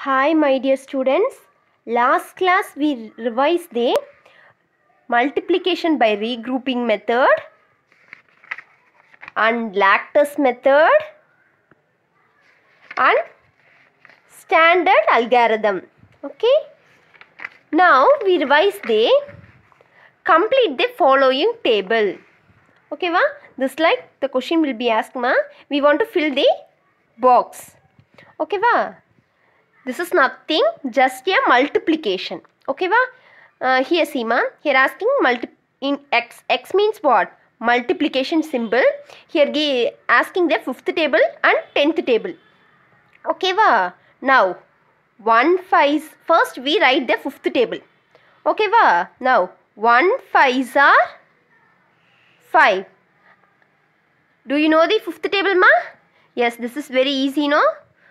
Hi my dear students, last class we revised the multiplication by regrouping method and lactase method and standard algorithm. Okay. Now we revise the complete the following table. Okay, va? this like the question will be asked ma. We want to fill the box. Okay, va? This is nothing, just a multiplication. Okay, va? Uh, here, ma. here asking multi in x. x means what? Multiplication symbol. Here asking the fifth table and tenth table. Okay, va? Now, 1 5 first we write the fifth table. Okay, va? Now, 1 are 5. Do you know the fifth table, ma? Yes, this is very easy, no?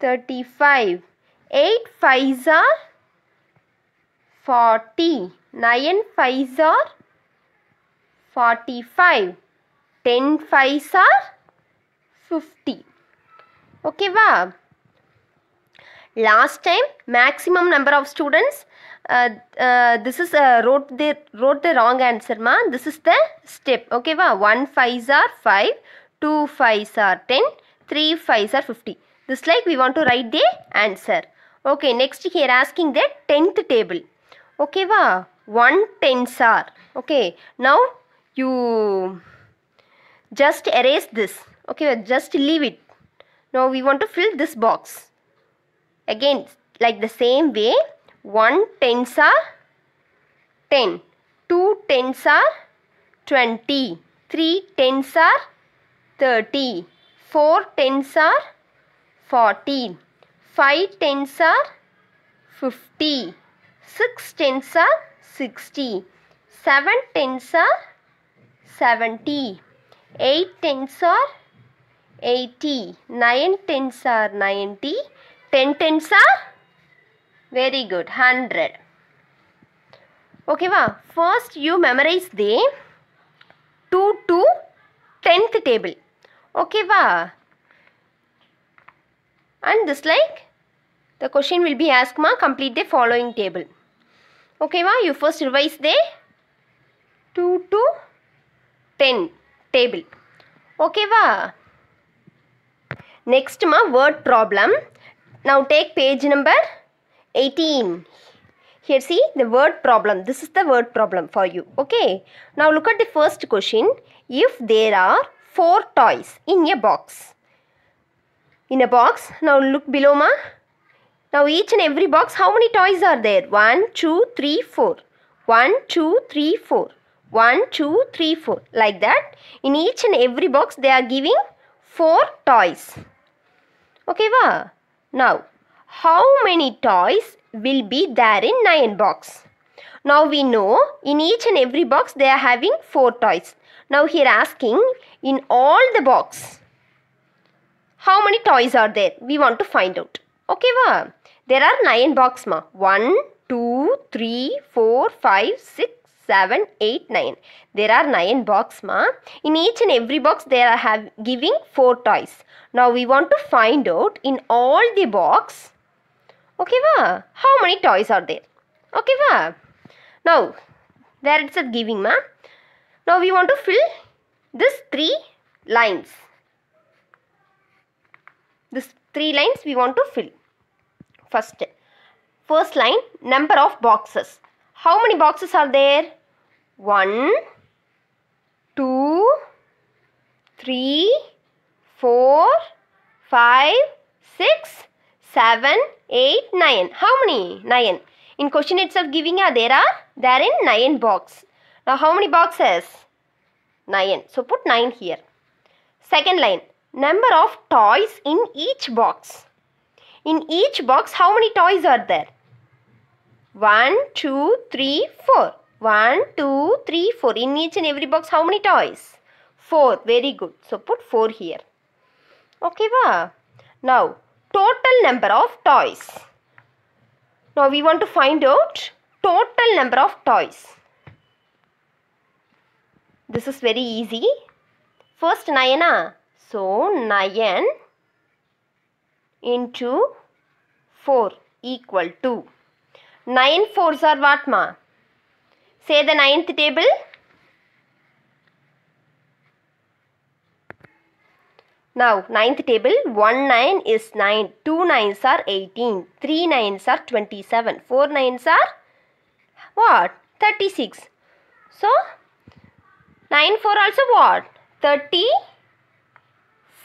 35. 8 5s are 40. 9 5s are 45. 10 5s are 50. Okay, wow. Last time, maximum number of students. Uh, uh, this is uh, wrote the wrote the wrong answer, ma. This is the step. Okay, wow. One fives are five, two fives are ten, three fives are fifty. This like we want to write the answer. Okay, next here asking the 10th table. Okay, va? 1 tensor. Okay, now you just erase this. Okay, just leave it. Now we want to fill this box. Again, like the same way, 1 tensor 10, 2 tensor 20, 3 tensor 30, 4 tensor 14. 5 tens are 50. 6 tens are 60. 7 tens are 70. 8 tens 80. 9 tens 90. 10 tens very good 100. Okay, wow. first you memorize the 2 to 10th table. Okay, wow and this like the question will be asked ma complete the following table okay ma you first revise the 2 to 10 table okay va next ma word problem now take page number 18 here see the word problem this is the word problem for you okay now look at the first question if there are four toys in a box in a box. Now look below ma. Now each and every box how many toys are there? 1, 2, 3, 4. 1, 2, 3, 4. 1, 2, 3, 4. Like that. In each and every box they are giving 4 toys. Okay va. Now how many toys will be there in 9 box? Now we know in each and every box they are having 4 toys. Now here asking in all the boxes how many toys are there? We want to find out. Okay, va? There are 9 box ma. 1, 2, 3, 4, 5, 6, 7, 8, 9. There are 9 box ma. In each and every box they are have giving 4 toys. Now we want to find out in all the box. Okay, va? How many toys are there? Okay, va? Now, there it's a giving ma. Now we want to fill this 3 lines three lines we want to fill. First, first line number of boxes. How many boxes are there? One, two, three, four, five, six, seven, eight, nine. How many? 9. In question itself giving uh, there are there in 9 box. Now how many boxes? 9. So put 9 here. Second line number of toys in each box. In each box, how many toys are there? 1, 2, 3, 4. 1, 2, 3, 4. In each and every box, how many toys? 4. Very good. So, put 4 here. Okay, va? Now, total number of toys. Now, we want to find out total number of toys. This is very easy. First, Nayana, so 9 into 4 equal to 9 fours are what ma? Say the ninth table. Now, ninth table, 1 9 is 9, 2 9s are 18, 3 9s are 27, 4 9s are what? 36. So, 9 4 also what? 30.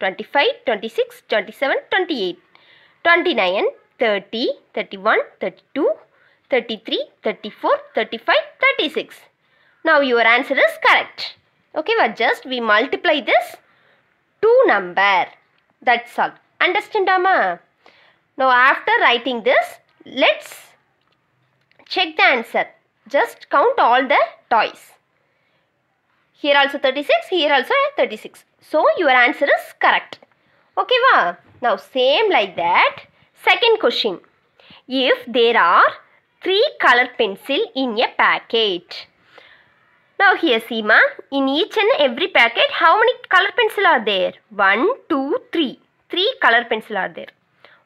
25, 26, 27, 28, 29, 30, 31, 32, 33, 34, 35, 36. Now your answer is correct. Okay, but just we multiply this two number. That's all. Understand, Amma? Now after writing this, let's check the answer. Just count all the toys. Here also 36, here also 36. So your answer is correct. Okay, wow. Now same like that. Second question. If there are three color pencil in a packet. Now here ma. in each and every packet, how many color pencil are there? One, two, three. Three color pencil are there.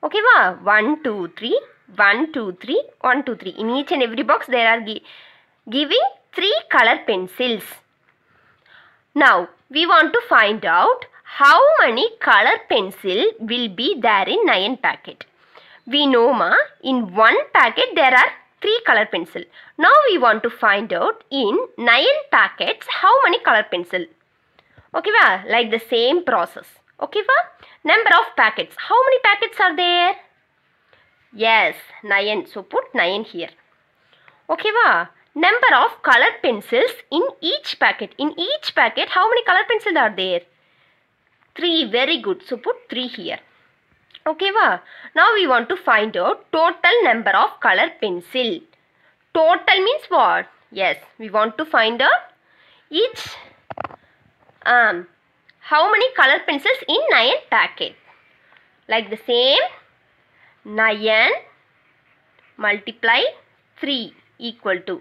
Okay, va? One, two, three. One, two, three. One, two, three. In each and every box, there are gi giving three color pencils. Now we want to find out how many color pencil will be there in 9 packet. We know ma in one packet there are 3 color pencil. Now we want to find out in 9 packets how many color pencil. Okay va like the same process. Okay va number of packets. How many packets are there? Yes 9 so put 9 here. Okay va number of color pencils in each packet. In each packet, how many color pencils are there? 3. Very good. So, put 3 here. Okay, va? Now, we want to find out total number of color pencil. Total means what? Yes, we want to find out each um, how many color pencils in 9 packet. Like the same 9 multiply 3 equal to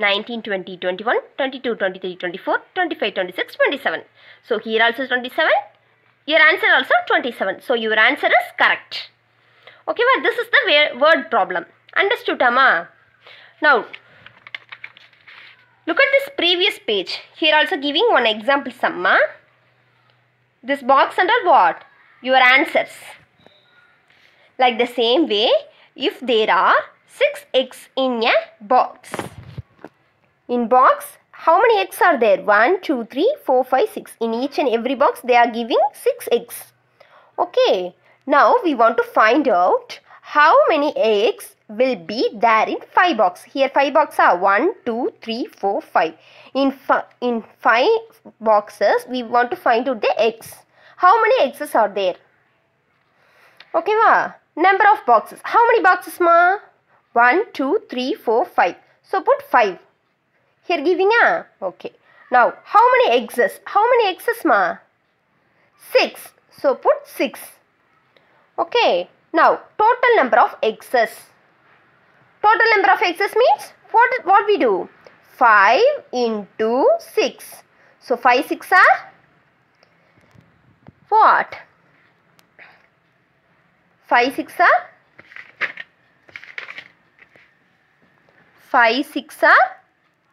19, 20, 21, 22, 23, 24, 25, 26, 27. So here also 27. Your answer also 27. So your answer is correct. Okay, well this is the word problem. Understood, Amma? Now, look at this previous page. Here also giving one example sum, ma. This box under what? Your answers. Like the same way, if there are 6x in a box. In box, how many eggs are there? 1, 2, 3, 4, 5, 6. In each and every box, they are giving 6 eggs. Okay. Now, we want to find out how many eggs will be there in 5 box. Here 5 boxes are 1, 2, 3, 4, 5. In, fi in 5 boxes, we want to find out the eggs. How many eggs are there? Okay, ma. Number of boxes. How many boxes, ma? 1, 2, 3, 4, 5. So, put 5. Here giving a? Okay. Now, how many x's? How many x's ma? 6. So, put 6. Okay. Now, total number of x's. Total number of x's means what, what we do? 5 into 6. So, 5 6 are what? 5 6 are 5 6 are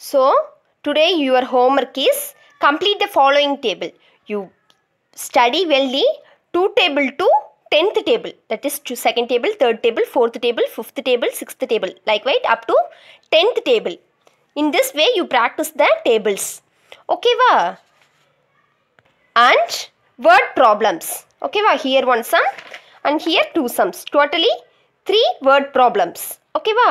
So, today your homework is complete the following table. You study well the 2 table to 10th table that is is, second table, third table, fourth table, fifth table, sixth table likewise up to 10th table. In this way you practice the tables. Okay, va? And word problems. Okay, va? Here one sum and here two sums. Totally three word problems. Okay, va?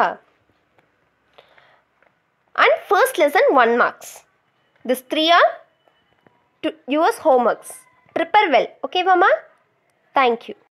and first lesson 1 marks. This three are to yours homeworks. Prepare well. Okay, Mama? Thank you.